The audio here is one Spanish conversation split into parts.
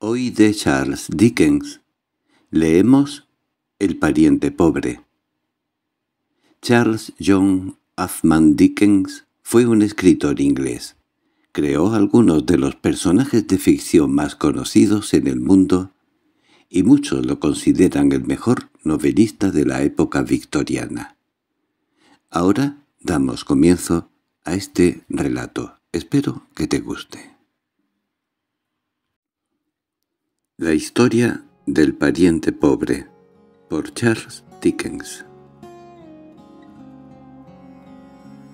Hoy de Charles Dickens leemos El pariente pobre. Charles John Huffman Dickens fue un escritor inglés. Creó algunos de los personajes de ficción más conocidos en el mundo y muchos lo consideran el mejor novelista de la época victoriana. Ahora damos comienzo a este relato. Espero que te guste. La historia del pariente pobre por Charles Dickens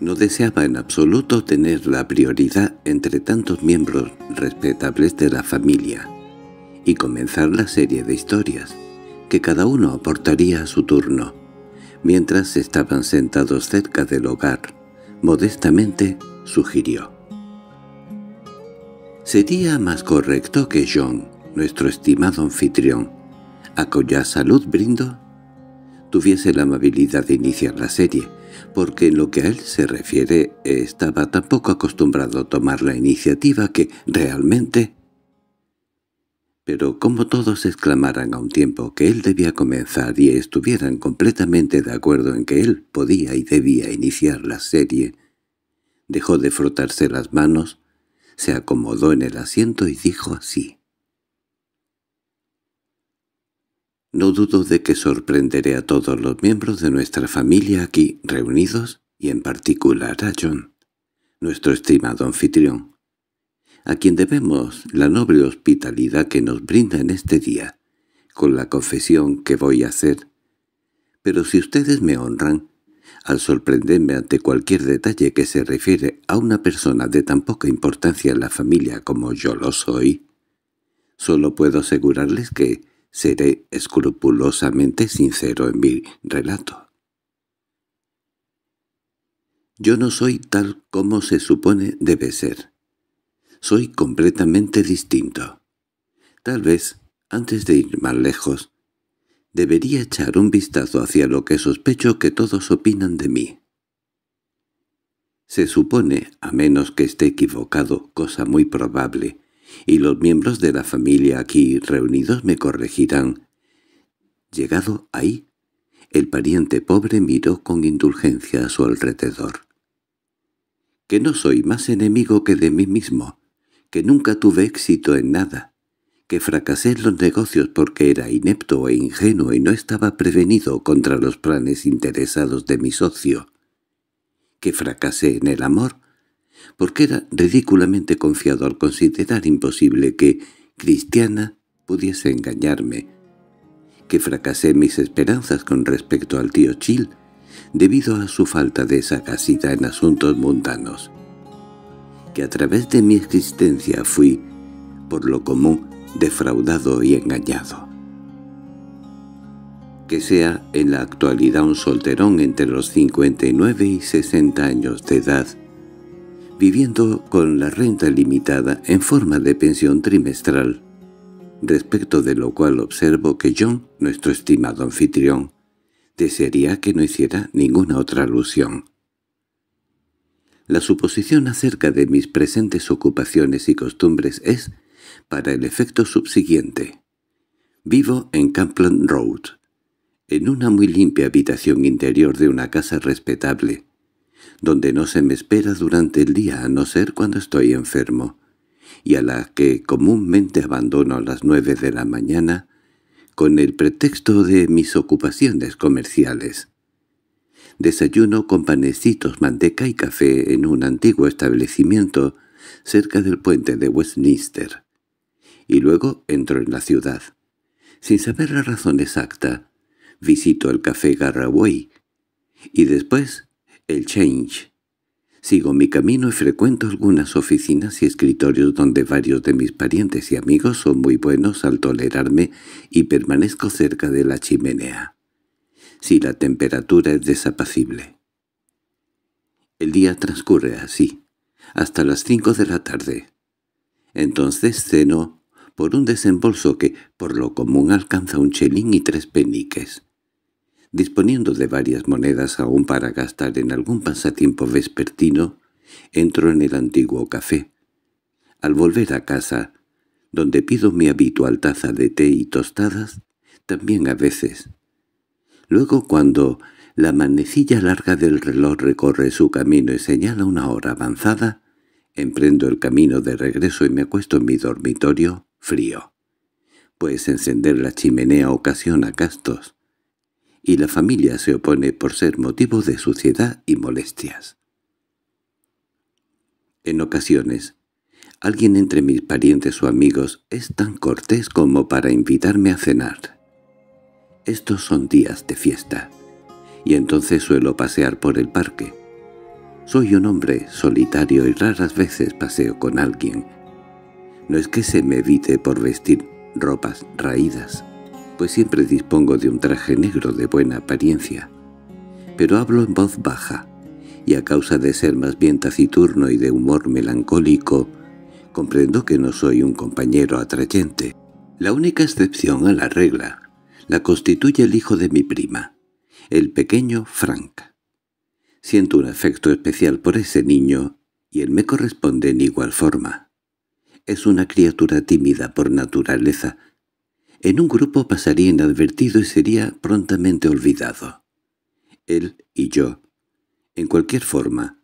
No deseaba en absoluto tener la prioridad entre tantos miembros respetables de la familia y comenzar la serie de historias que cada uno aportaría a su turno, mientras estaban sentados cerca del hogar, modestamente sugirió. Sería más correcto que John nuestro estimado anfitrión, a cuya salud brindo, tuviese la amabilidad de iniciar la serie, porque en lo que a él se refiere estaba tan poco acostumbrado a tomar la iniciativa que realmente... Pero como todos exclamaran a un tiempo que él debía comenzar y estuvieran completamente de acuerdo en que él podía y debía iniciar la serie, dejó de frotarse las manos, se acomodó en el asiento y dijo así. No dudo de que sorprenderé a todos los miembros de nuestra familia aquí reunidos y en particular a John, nuestro estimado anfitrión, a quien debemos la noble hospitalidad que nos brinda en este día, con la confesión que voy a hacer. Pero si ustedes me honran, al sorprenderme ante cualquier detalle que se refiere a una persona de tan poca importancia en la familia como yo lo soy, solo puedo asegurarles que Seré escrupulosamente sincero en mi relato. Yo no soy tal como se supone debe ser. Soy completamente distinto. Tal vez, antes de ir más lejos, debería echar un vistazo hacia lo que sospecho que todos opinan de mí. Se supone, a menos que esté equivocado, cosa muy probable, y los miembros de la familia aquí reunidos me corregirán. Llegado ahí, el pariente pobre miró con indulgencia a su alrededor. «Que no soy más enemigo que de mí mismo, que nunca tuve éxito en nada, que fracasé en los negocios porque era inepto e ingenuo y no estaba prevenido contra los planes interesados de mi socio, que fracasé en el amor porque era ridículamente confiado al considerar imposible que Cristiana pudiese engañarme, que fracasé mis esperanzas con respecto al tío Chill, debido a su falta de sagacidad en asuntos mundanos, que a través de mi existencia fui, por lo común, defraudado y engañado. Que sea en la actualidad un solterón entre los 59 y 60 años de edad, viviendo con la renta limitada en forma de pensión trimestral, respecto de lo cual observo que John, nuestro estimado anfitrión, desearía que no hiciera ninguna otra alusión. La suposición acerca de mis presentes ocupaciones y costumbres es, para el efecto subsiguiente, vivo en Campland Road, en una muy limpia habitación interior de una casa respetable, donde no se me espera durante el día a no ser cuando estoy enfermo, y a la que comúnmente abandono a las nueve de la mañana con el pretexto de mis ocupaciones comerciales. Desayuno con panecitos, manteca y café en un antiguo establecimiento cerca del puente de Westminster, y luego entro en la ciudad. Sin saber la razón exacta, visito el café Garraway, y después el Change. Sigo mi camino y frecuento algunas oficinas y escritorios donde varios de mis parientes y amigos son muy buenos al tolerarme y permanezco cerca de la chimenea, si la temperatura es desapacible. El día transcurre así, hasta las cinco de la tarde. Entonces ceno por un desembolso que, por lo común, alcanza un chelín y tres peniques disponiendo de varias monedas aún para gastar en algún pasatiempo vespertino, entro en el antiguo café. Al volver a casa, donde pido mi habitual taza de té y tostadas, también a veces. Luego cuando la manecilla larga del reloj recorre su camino y señala una hora avanzada, emprendo el camino de regreso y me acuesto en mi dormitorio frío, pues encender la chimenea ocasiona gastos y la familia se opone por ser motivo de suciedad y molestias. En ocasiones, alguien entre mis parientes o amigos es tan cortés como para invitarme a cenar. Estos son días de fiesta, y entonces suelo pasear por el parque. Soy un hombre solitario y raras veces paseo con alguien. No es que se me evite por vestir ropas raídas pues siempre dispongo de un traje negro de buena apariencia. Pero hablo en voz baja, y a causa de ser más bien taciturno y de humor melancólico, comprendo que no soy un compañero atrayente. La única excepción a la regla la constituye el hijo de mi prima, el pequeño Frank. Siento un afecto especial por ese niño y él me corresponde en igual forma. Es una criatura tímida por naturaleza, en un grupo pasaría inadvertido y sería prontamente olvidado. Él y yo, en cualquier forma,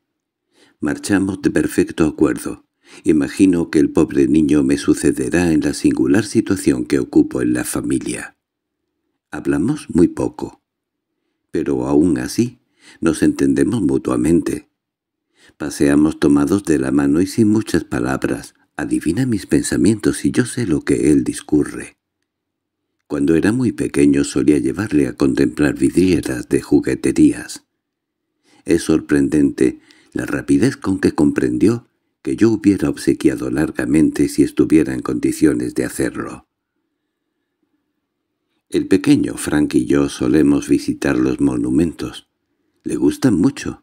marchamos de perfecto acuerdo. Imagino que el pobre niño me sucederá en la singular situación que ocupo en la familia. Hablamos muy poco, pero aún así nos entendemos mutuamente. Paseamos tomados de la mano y sin muchas palabras, adivina mis pensamientos y yo sé lo que él discurre. Cuando era muy pequeño solía llevarle a contemplar vidrieras de jugueterías. Es sorprendente la rapidez con que comprendió que yo hubiera obsequiado largamente si estuviera en condiciones de hacerlo. El pequeño Frank y yo solemos visitar los monumentos. Le gustan mucho,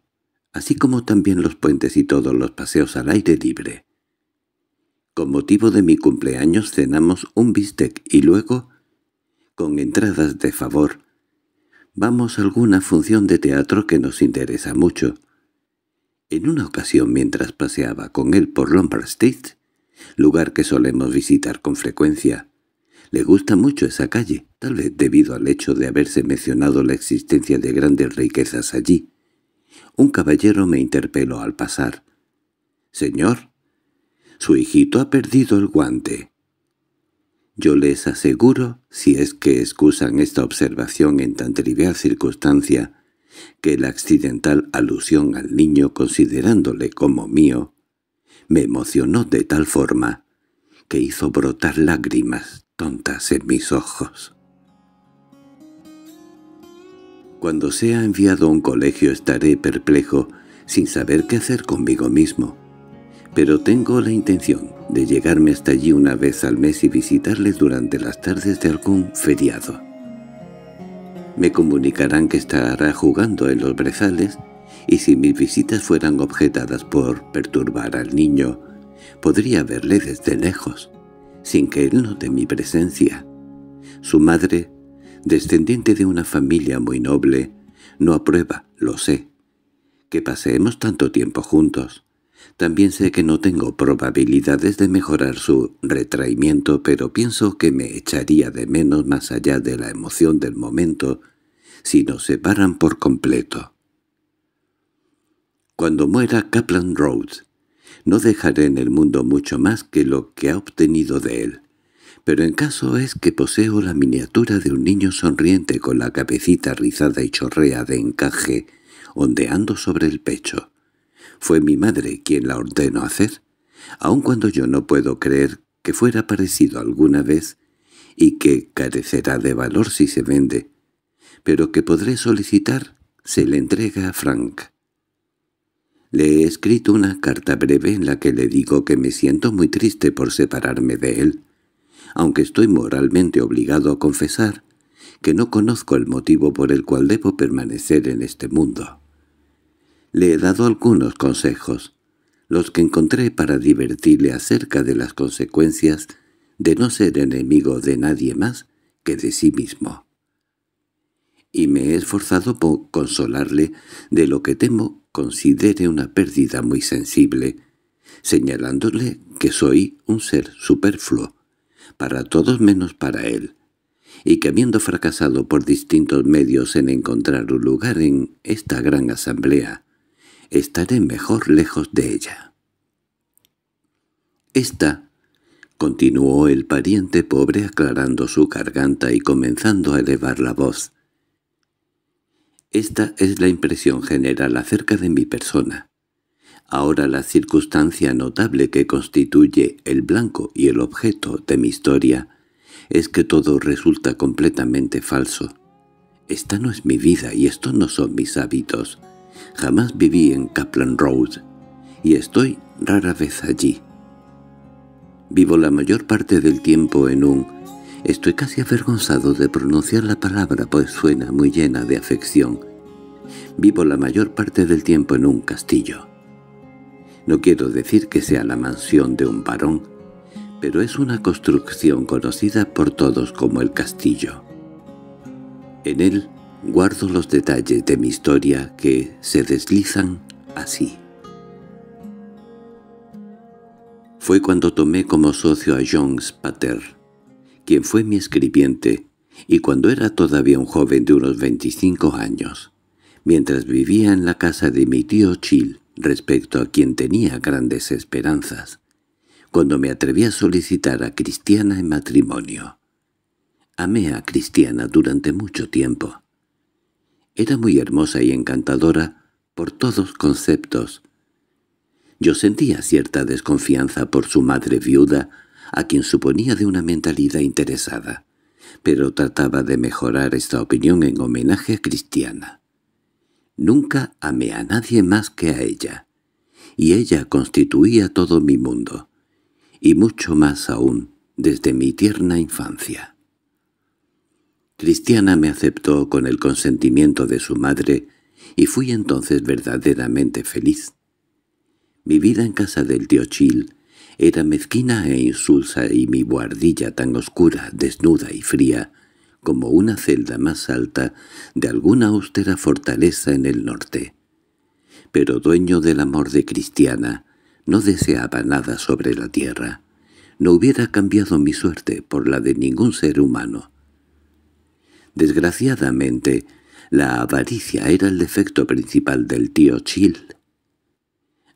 así como también los puentes y todos los paseos al aire libre. Con motivo de mi cumpleaños cenamos un bistec y luego con entradas de favor. Vamos a alguna función de teatro que nos interesa mucho. En una ocasión mientras paseaba con él por Lombard Street, lugar que solemos visitar con frecuencia, le gusta mucho esa calle, tal vez debido al hecho de haberse mencionado la existencia de grandes riquezas allí. Un caballero me interpeló al pasar. «Señor, su hijito ha perdido el guante. Yo les aseguro, si es que excusan esta observación en tan trivial circunstancia, que la accidental alusión al niño considerándole como mío me emocionó de tal forma que hizo brotar lágrimas tontas en mis ojos. Cuando sea enviado a un colegio estaré perplejo, sin saber qué hacer conmigo mismo. Pero tengo la intención de llegarme hasta allí una vez al mes y visitarles durante las tardes de algún feriado. Me comunicarán que estará jugando en los brezales, y si mis visitas fueran objetadas por perturbar al niño, podría verle desde lejos, sin que él note mi presencia. Su madre, descendiente de una familia muy noble, no aprueba, lo sé, que paseemos tanto tiempo juntos. También sé que no tengo probabilidades de mejorar su retraimiento, pero pienso que me echaría de menos más allá de la emoción del momento si nos separan por completo. Cuando muera Kaplan Rhodes, no dejaré en el mundo mucho más que lo que ha obtenido de él, pero en caso es que poseo la miniatura de un niño sonriente con la cabecita rizada y chorrea de encaje ondeando sobre el pecho. Fue mi madre quien la ordenó hacer, aun cuando yo no puedo creer que fuera parecido alguna vez y que carecerá de valor si se vende, pero que podré solicitar se le entrega a Frank. Le he escrito una carta breve en la que le digo que me siento muy triste por separarme de él, aunque estoy moralmente obligado a confesar que no conozco el motivo por el cual debo permanecer en este mundo le he dado algunos consejos, los que encontré para divertirle acerca de las consecuencias de no ser enemigo de nadie más que de sí mismo. Y me he esforzado por consolarle de lo que temo considere una pérdida muy sensible, señalándole que soy un ser superfluo, para todos menos para él, y que habiendo fracasado por distintos medios en encontrar un lugar en esta gran asamblea, estaré mejor lejos de ella. Esta, continuó el pariente pobre aclarando su garganta y comenzando a elevar la voz. Esta es la impresión general acerca de mi persona. Ahora la circunstancia notable que constituye el blanco y el objeto de mi historia es que todo resulta completamente falso. Esta no es mi vida y estos no son mis hábitos. Jamás viví en Kaplan Road, y estoy rara vez allí. Vivo la mayor parte del tiempo en un... Estoy casi avergonzado de pronunciar la palabra, pues suena muy llena de afección. Vivo la mayor parte del tiempo en un castillo. No quiero decir que sea la mansión de un varón, pero es una construcción conocida por todos como el castillo. En él guardo los detalles de mi historia que se deslizan así. Fue cuando tomé como socio a Jones Pater, quien fue mi escribiente, y cuando era todavía un joven de unos 25 años, mientras vivía en la casa de mi tío Chill, respecto a quien tenía grandes esperanzas, cuando me atreví a solicitar a Cristiana en matrimonio. Amé a Cristiana durante mucho tiempo, era muy hermosa y encantadora por todos conceptos. Yo sentía cierta desconfianza por su madre viuda, a quien suponía de una mentalidad interesada, pero trataba de mejorar esta opinión en homenaje a Cristiana. Nunca amé a nadie más que a ella, y ella constituía todo mi mundo, y mucho más aún desde mi tierna infancia. Cristiana me aceptó con el consentimiento de su madre y fui entonces verdaderamente feliz. Mi vida en casa del tío Chil era mezquina e insulsa y mi buhardilla tan oscura, desnuda y fría, como una celda más alta de alguna austera fortaleza en el norte. Pero dueño del amor de Cristiana, no deseaba nada sobre la tierra. No hubiera cambiado mi suerte por la de ningún ser humano. Desgraciadamente, la avaricia era el defecto principal del tío Chill.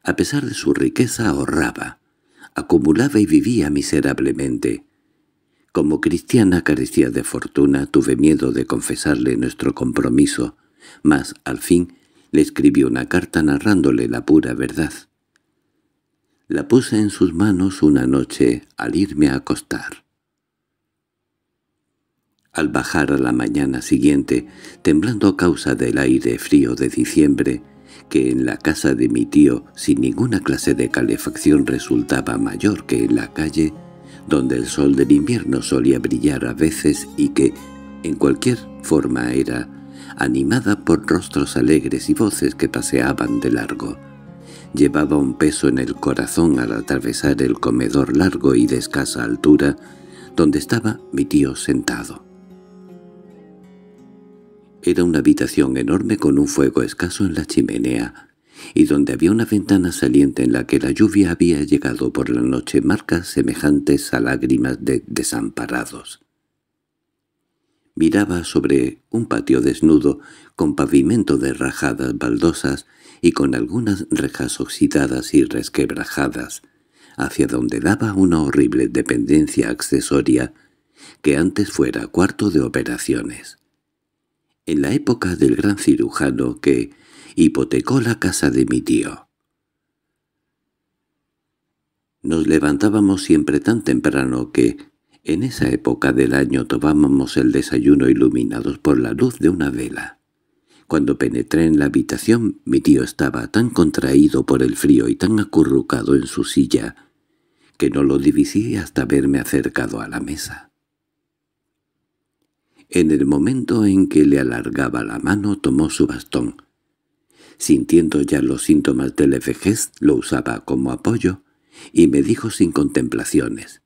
A pesar de su riqueza ahorraba, acumulaba y vivía miserablemente. Como cristiana carecía de fortuna, tuve miedo de confesarle nuestro compromiso, mas al fin le escribí una carta narrándole la pura verdad. La puse en sus manos una noche al irme a acostar. Al bajar a la mañana siguiente, temblando a causa del aire frío de diciembre, que en la casa de mi tío sin ninguna clase de calefacción resultaba mayor que en la calle, donde el sol del invierno solía brillar a veces y que, en cualquier forma, era animada por rostros alegres y voces que paseaban de largo. Llevaba un peso en el corazón al atravesar el comedor largo y de escasa altura, donde estaba mi tío sentado. Era una habitación enorme con un fuego escaso en la chimenea, y donde había una ventana saliente en la que la lluvia había llegado por la noche marcas semejantes a lágrimas de desamparados. Miraba sobre un patio desnudo, con pavimento de rajadas baldosas y con algunas rejas oxidadas y resquebrajadas, hacia donde daba una horrible dependencia accesoria que antes fuera cuarto de operaciones en la época del gran cirujano que hipotecó la casa de mi tío. Nos levantábamos siempre tan temprano que, en esa época del año, tomábamos el desayuno iluminados por la luz de una vela. Cuando penetré en la habitación, mi tío estaba tan contraído por el frío y tan acurrucado en su silla que no lo divisé hasta verme acercado a la mesa. En el momento en que le alargaba la mano tomó su bastón. Sintiendo ya los síntomas de la vejez, lo usaba como apoyo y me dijo sin contemplaciones.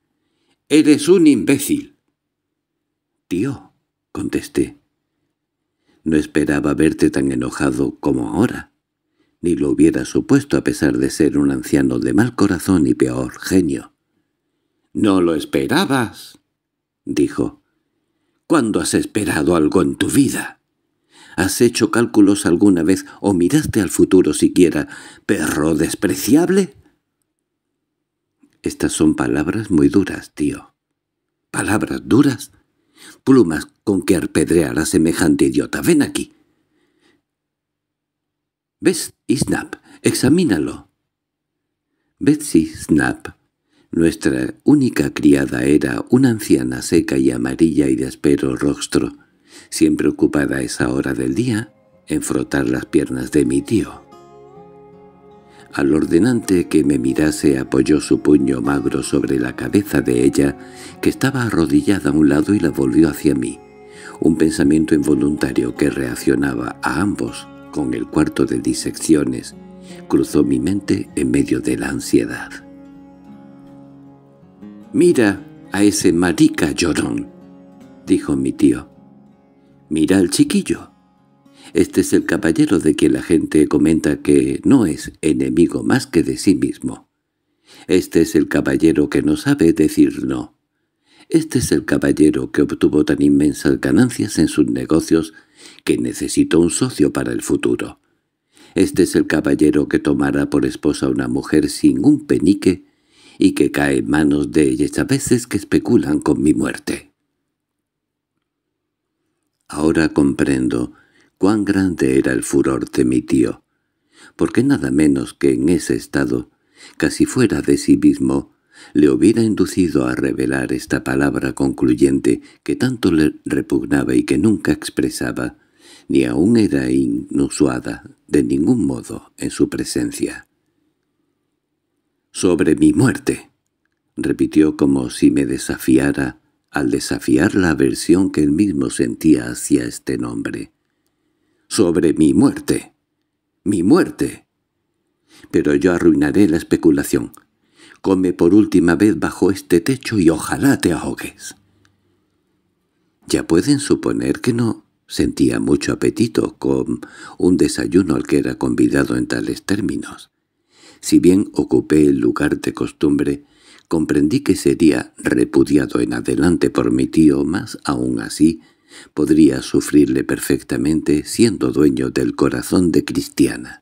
—¡Eres un imbécil! —Tío —contesté—, no esperaba verte tan enojado como ahora, ni lo hubiera supuesto a pesar de ser un anciano de mal corazón y peor genio. —¿No lo esperabas? —dijo. ¿Cuándo has esperado algo en tu vida? ¿Has hecho cálculos alguna vez o miraste al futuro siquiera, perro despreciable? Estas son palabras muy duras, tío. ¿Palabras duras? Plumas con que arpedrear a semejante idiota. Ven aquí. ¿Ves, Snap? Examínalo. Betsy Snap nuestra única criada era una anciana seca y amarilla y de espero rostro, siempre ocupada a esa hora del día en frotar las piernas de mi tío. Al ordenante que me mirase apoyó su puño magro sobre la cabeza de ella, que estaba arrodillada a un lado y la volvió hacia mí, un pensamiento involuntario que reaccionaba a ambos con el cuarto de disecciones, cruzó mi mente en medio de la ansiedad. «Mira a ese marica llorón», dijo mi tío. «Mira al chiquillo. Este es el caballero de quien la gente comenta que no es enemigo más que de sí mismo. Este es el caballero que no sabe decir no. Este es el caballero que obtuvo tan inmensas ganancias en sus negocios que necesitó un socio para el futuro. Este es el caballero que tomará por esposa una mujer sin un penique y que cae en manos de ellas a veces que especulan con mi muerte. Ahora comprendo cuán grande era el furor de mi tío, porque nada menos que en ese estado, casi fuera de sí mismo, le hubiera inducido a revelar esta palabra concluyente que tanto le repugnaba y que nunca expresaba, ni aún era inusuada de ningún modo en su presencia sobre mi muerte. Repitió como si me desafiara al desafiar la aversión que él mismo sentía hacia este nombre. «Sobre mi muerte! ¡Mi muerte!» Pero yo arruinaré la especulación. Come por última vez bajo este techo y ojalá te ahogues. Ya pueden suponer que no sentía mucho apetito con un desayuno al que era convidado en tales términos. Si bien ocupé el lugar de costumbre, comprendí que sería repudiado en adelante por mi tío, más aún así podría sufrirle perfectamente siendo dueño del corazón de Cristiana.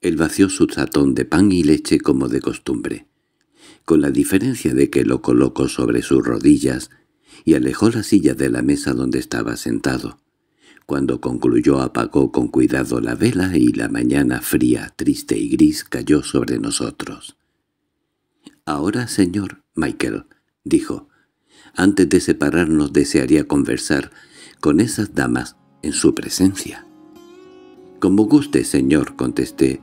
Él vació su satón de pan y leche como de costumbre, con la diferencia de que lo colocó sobre sus rodillas y alejó la silla de la mesa donde estaba sentado. Cuando concluyó apagó con cuidado la vela y la mañana fría, triste y gris cayó sobre nosotros. «Ahora, señor Michael», dijo, «antes de separarnos desearía conversar con esas damas en su presencia». «Como guste, señor», contesté,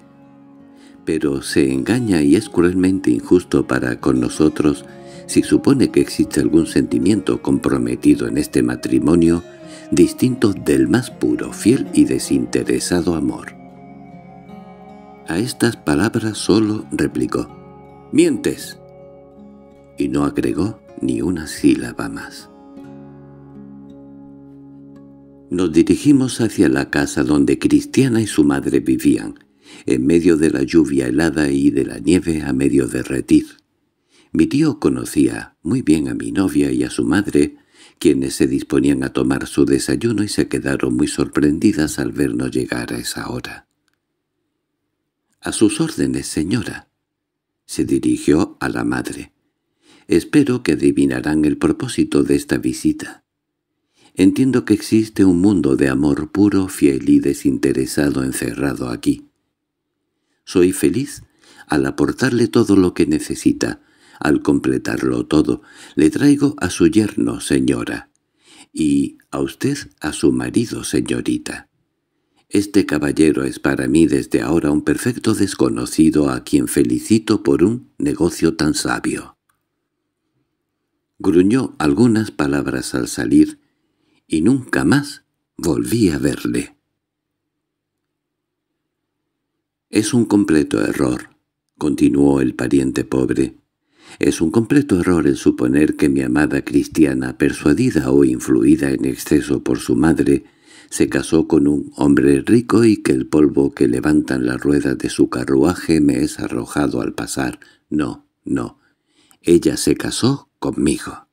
«pero se engaña y es cruelmente injusto para con nosotros si supone que existe algún sentimiento comprometido en este matrimonio», distinto del más puro, fiel y desinteresado amor. A estas palabras solo replicó, «¡Mientes!» y no agregó ni una sílaba más. Nos dirigimos hacia la casa donde Cristiana y su madre vivían, en medio de la lluvia helada y de la nieve a medio derretir. Mi tío conocía muy bien a mi novia y a su madre, quienes se disponían a tomar su desayuno y se quedaron muy sorprendidas al vernos llegar a esa hora. —A sus órdenes, señora —se dirigió a la madre—. Espero que adivinarán el propósito de esta visita. Entiendo que existe un mundo de amor puro, fiel y desinteresado encerrado aquí. Soy feliz al aportarle todo lo que necesita, al completarlo todo, le traigo a su yerno, señora, y a usted a su marido, señorita. Este caballero es para mí desde ahora un perfecto desconocido a quien felicito por un negocio tan sabio. Gruñó algunas palabras al salir y nunca más volví a verle. Es un completo error, continuó el pariente pobre, es un completo error el suponer que mi amada cristiana, persuadida o influida en exceso por su madre, se casó con un hombre rico y que el polvo que levantan las ruedas de su carruaje me es arrojado al pasar. No, no. Ella se casó conmigo.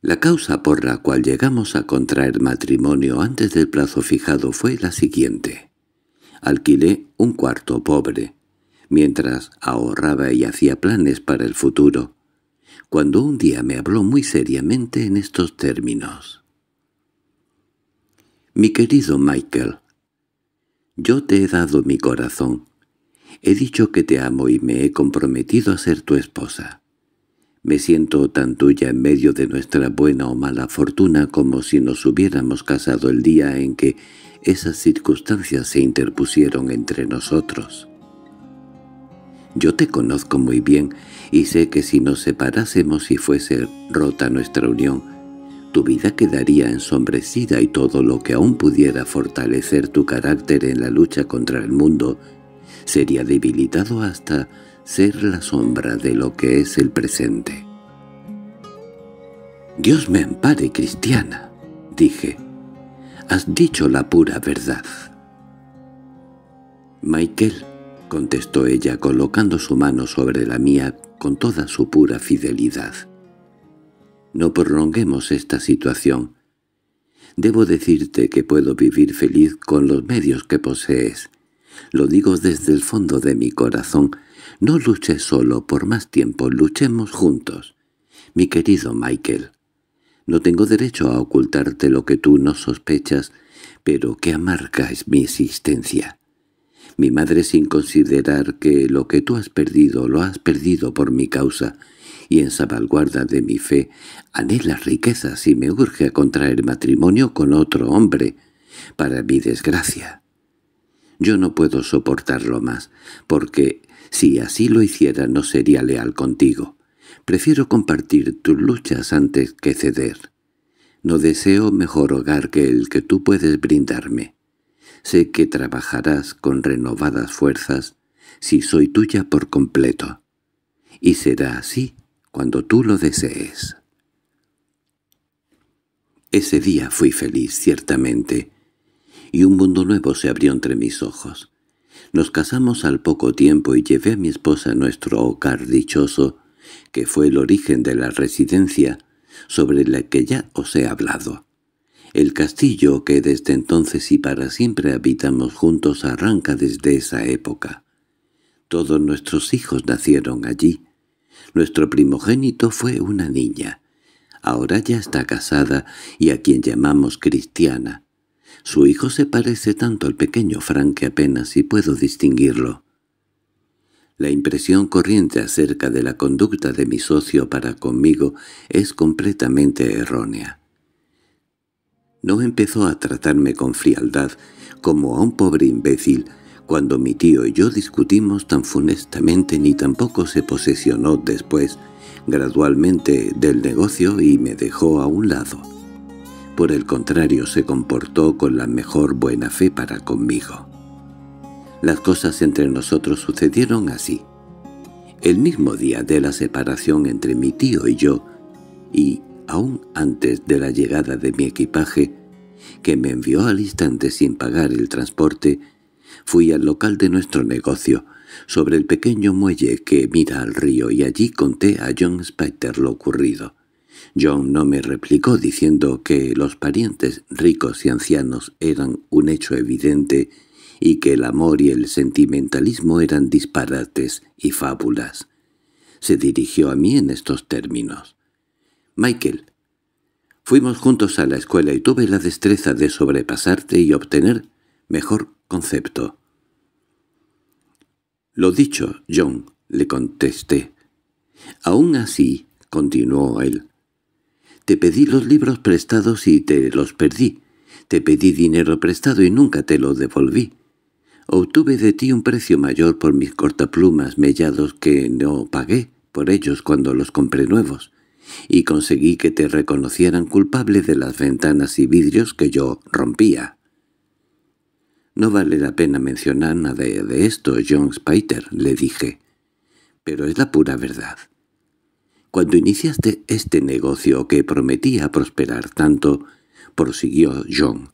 La causa por la cual llegamos a contraer matrimonio antes del plazo fijado fue la siguiente. Alquilé un cuarto pobre, mientras ahorraba y hacía planes para el futuro, cuando un día me habló muy seriamente en estos términos. «Mi querido Michael, yo te he dado mi corazón. He dicho que te amo y me he comprometido a ser tu esposa. Me siento tan tuya en medio de nuestra buena o mala fortuna como si nos hubiéramos casado el día en que esas circunstancias se interpusieron entre nosotros. Yo te conozco muy bien y sé que si nos separásemos y fuese rota nuestra unión, tu vida quedaría ensombrecida y todo lo que aún pudiera fortalecer tu carácter en la lucha contra el mundo sería debilitado hasta ser la sombra de lo que es el presente. «Dios me ampare, cristiana», dije. «Has dicho la pura verdad». Michael —contestó ella colocando su mano sobre la mía con toda su pura fidelidad. —No prolonguemos esta situación. Debo decirte que puedo vivir feliz con los medios que posees. Lo digo desde el fondo de mi corazón. No luches solo por más tiempo, luchemos juntos. Mi querido Michael, no tengo derecho a ocultarte lo que tú no sospechas, pero que amarga es mi existencia. Mi madre sin considerar que lo que tú has perdido lo has perdido por mi causa, y en salvaguarda de mi fe, anhela riquezas y me urge a contraer matrimonio con otro hombre, para mi desgracia. Yo no puedo soportarlo más, porque si así lo hiciera no sería leal contigo. Prefiero compartir tus luchas antes que ceder. No deseo mejor hogar que el que tú puedes brindarme. Sé que trabajarás con renovadas fuerzas si soy tuya por completo. Y será así cuando tú lo desees. Ese día fui feliz, ciertamente, y un mundo nuevo se abrió entre mis ojos. Nos casamos al poco tiempo y llevé a mi esposa a nuestro hogar dichoso, que fue el origen de la residencia sobre la que ya os he hablado. El castillo que desde entonces y para siempre habitamos juntos arranca desde esa época. Todos nuestros hijos nacieron allí. Nuestro primogénito fue una niña. Ahora ya está casada y a quien llamamos cristiana. Su hijo se parece tanto al pequeño Frank que apenas si puedo distinguirlo. La impresión corriente acerca de la conducta de mi socio para conmigo es completamente errónea. No empezó a tratarme con frialdad, como a un pobre imbécil, cuando mi tío y yo discutimos tan funestamente ni tampoco se posesionó después gradualmente del negocio y me dejó a un lado. Por el contrario, se comportó con la mejor buena fe para conmigo. Las cosas entre nosotros sucedieron así. El mismo día de la separación entre mi tío y yo, y aún antes de la llegada de mi equipaje, que me envió al instante sin pagar el transporte, fui al local de nuestro negocio, sobre el pequeño muelle que mira al río y allí conté a John Spider lo ocurrido. John no me replicó diciendo que los parientes ricos y ancianos eran un hecho evidente y que el amor y el sentimentalismo eran disparates y fábulas. Se dirigió a mí en estos términos. Michael. Fuimos juntos a la escuela y tuve la destreza de sobrepasarte y obtener mejor concepto. —Lo dicho, John —le contesté. —Aún así —continuó él—, te pedí los libros prestados y te los perdí. Te pedí dinero prestado y nunca te lo devolví. Obtuve de ti un precio mayor por mis cortaplumas mellados que no pagué por ellos cuando los compré nuevos y conseguí que te reconocieran culpable de las ventanas y vidrios que yo rompía. No vale la pena mencionar nada de esto, John Spiter, le dije. Pero es la pura verdad. Cuando iniciaste este negocio que prometía prosperar tanto, prosiguió John,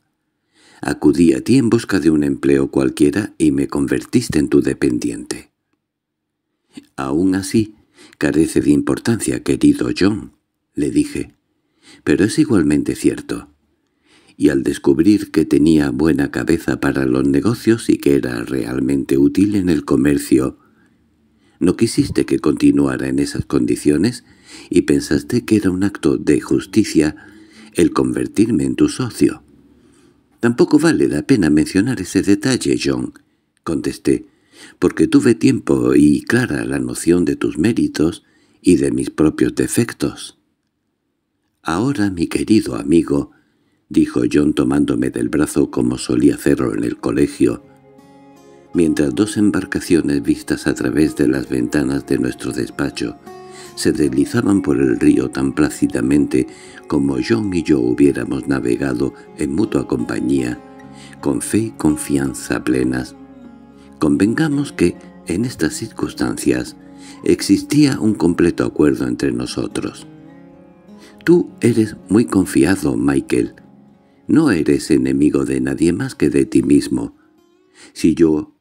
acudí a ti en busca de un empleo cualquiera y me convertiste en tu dependiente. Aún así, —Carece de importancia, querido John —le dije—, pero es igualmente cierto. Y al descubrir que tenía buena cabeza para los negocios y que era realmente útil en el comercio, ¿no quisiste que continuara en esas condiciones y pensaste que era un acto de justicia el convertirme en tu socio? —Tampoco vale la pena mencionar ese detalle, John —contesté— porque tuve tiempo y clara la noción de tus méritos y de mis propios defectos. —Ahora, mi querido amigo —dijo John tomándome del brazo como solía hacerlo en el colegio, mientras dos embarcaciones vistas a través de las ventanas de nuestro despacho se deslizaban por el río tan plácidamente como John y yo hubiéramos navegado en mutua compañía, con fe y confianza plenas Convengamos que, en estas circunstancias, existía un completo acuerdo entre nosotros. Tú eres muy confiado, Michael. No eres enemigo de nadie más que de ti mismo. Si yo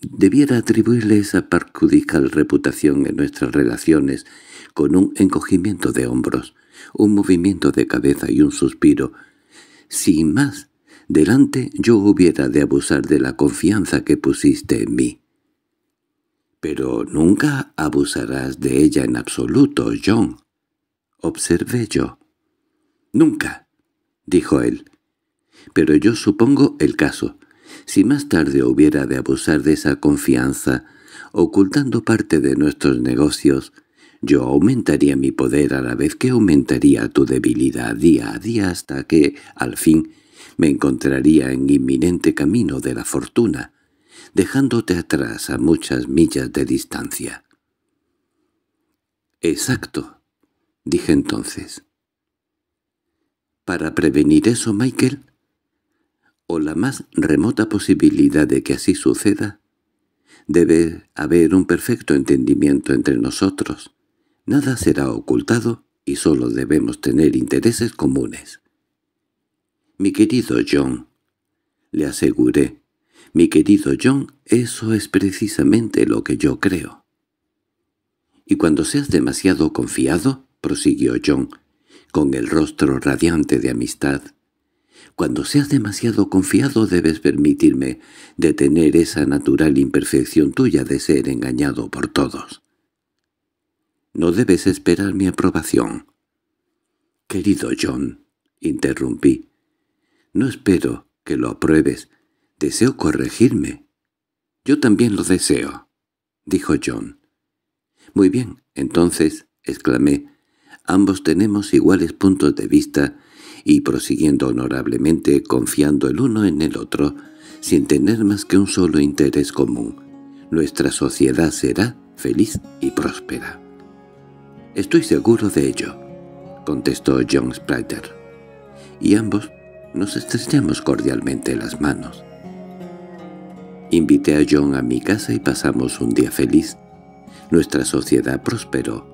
debiera atribuirle esa perjudicial reputación en nuestras relaciones, con un encogimiento de hombros, un movimiento de cabeza y un suspiro, sin más delante yo hubiera de abusar de la confianza que pusiste en mí. —Pero nunca abusarás de ella en absoluto, John —observé yo. —Nunca —dijo él. —Pero yo supongo el caso. Si más tarde hubiera de abusar de esa confianza, ocultando parte de nuestros negocios, yo aumentaría mi poder a la vez que aumentaría tu debilidad día a día hasta que, al fin, me encontraría en inminente camino de la fortuna, dejándote atrás a muchas millas de distancia. —Exacto —dije entonces. —Para prevenir eso, Michael, o la más remota posibilidad de que así suceda, debe haber un perfecto entendimiento entre nosotros. Nada será ocultado y solo debemos tener intereses comunes. «Mi querido John», le aseguré, «mi querido John, eso es precisamente lo que yo creo». «Y cuando seas demasiado confiado», prosiguió John, con el rostro radiante de amistad, cuando seas demasiado confiado debes permitirme detener esa natural imperfección tuya de ser engañado por todos. No debes esperar mi aprobación. Querido John, interrumpí, no espero que lo apruebes. Deseo corregirme. Yo también lo deseo, dijo John. Muy bien, entonces, exclamé, ambos tenemos iguales puntos de vista y prosiguiendo honorablemente, confiando el uno en el otro, sin tener más que un solo interés común. Nuestra sociedad será feliz y próspera. Estoy seguro de ello, contestó John Sprider. Y ambos nos estrechamos cordialmente las manos. Invité a John a mi casa y pasamos un día feliz. Nuestra sociedad prosperó.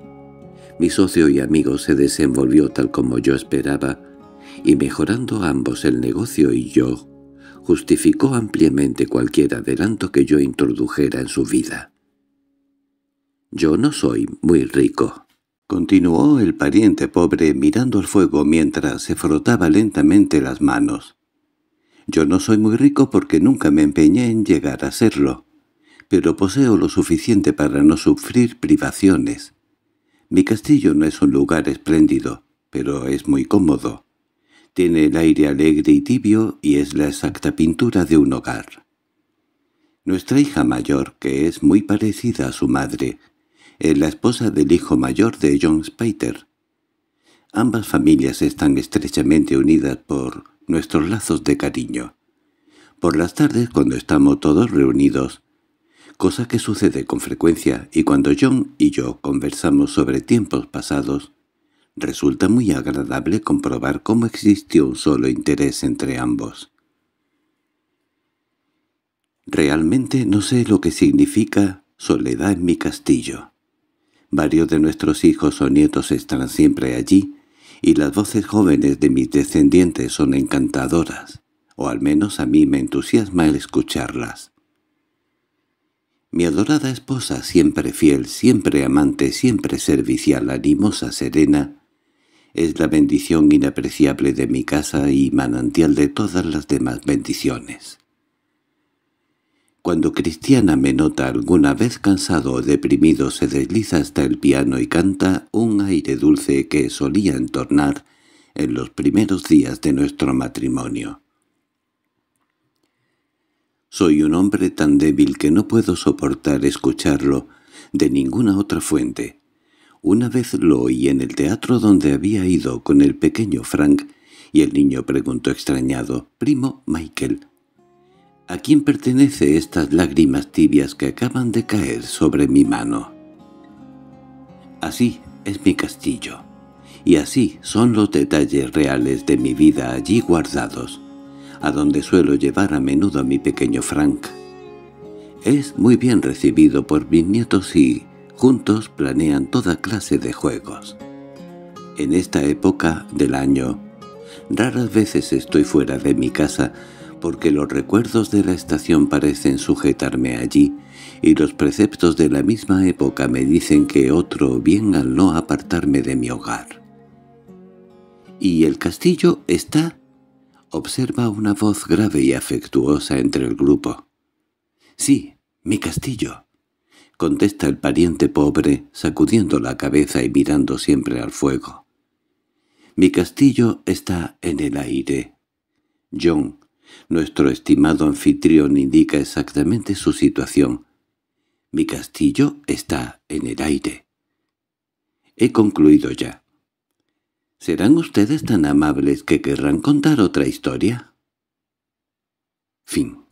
Mi socio y amigo se desenvolvió tal como yo esperaba, y mejorando ambos el negocio y yo, justificó ampliamente cualquier adelanto que yo introdujera en su vida. Yo no soy muy rico, Continuó el pariente pobre mirando al fuego mientras se frotaba lentamente las manos. Yo no soy muy rico porque nunca me empeñé en llegar a serlo, pero poseo lo suficiente para no sufrir privaciones. Mi castillo no es un lugar espléndido, pero es muy cómodo. Tiene el aire alegre y tibio y es la exacta pintura de un hogar. Nuestra hija mayor, que es muy parecida a su madre, es eh, la esposa del hijo mayor de John Spater. Ambas familias están estrechamente unidas por nuestros lazos de cariño. Por las tardes, cuando estamos todos reunidos, cosa que sucede con frecuencia, y cuando John y yo conversamos sobre tiempos pasados, resulta muy agradable comprobar cómo existió un solo interés entre ambos. Realmente no sé lo que significa soledad en mi castillo. Varios de nuestros hijos o nietos están siempre allí, y las voces jóvenes de mis descendientes son encantadoras, o al menos a mí me entusiasma el escucharlas. Mi adorada esposa, siempre fiel, siempre amante, siempre servicial, animosa, serena, es la bendición inapreciable de mi casa y manantial de todas las demás bendiciones. Cuando Cristiana me nota alguna vez cansado o deprimido se desliza hasta el piano y canta un aire dulce que solía entornar en los primeros días de nuestro matrimonio. Soy un hombre tan débil que no puedo soportar escucharlo de ninguna otra fuente. Una vez lo oí en el teatro donde había ido con el pequeño Frank y el niño preguntó extrañado, «Primo Michael, ¿A quién pertenece estas lágrimas tibias que acaban de caer sobre mi mano? Así es mi castillo, y así son los detalles reales de mi vida allí guardados, a donde suelo llevar a menudo a mi pequeño Frank. Es muy bien recibido por mis nietos y, juntos, planean toda clase de juegos. En esta época del año, raras veces estoy fuera de mi casa, porque los recuerdos de la estación parecen sujetarme allí, y los preceptos de la misma época me dicen que otro bien al no apartarme de mi hogar. —¿Y el castillo está? —observa una voz grave y afectuosa entre el grupo. —Sí, mi castillo —contesta el pariente pobre, sacudiendo la cabeza y mirando siempre al fuego. —Mi castillo está en el aire. John, nuestro estimado anfitrión indica exactamente su situación. Mi castillo está en el aire. He concluido ya. ¿Serán ustedes tan amables que querrán contar otra historia? Fin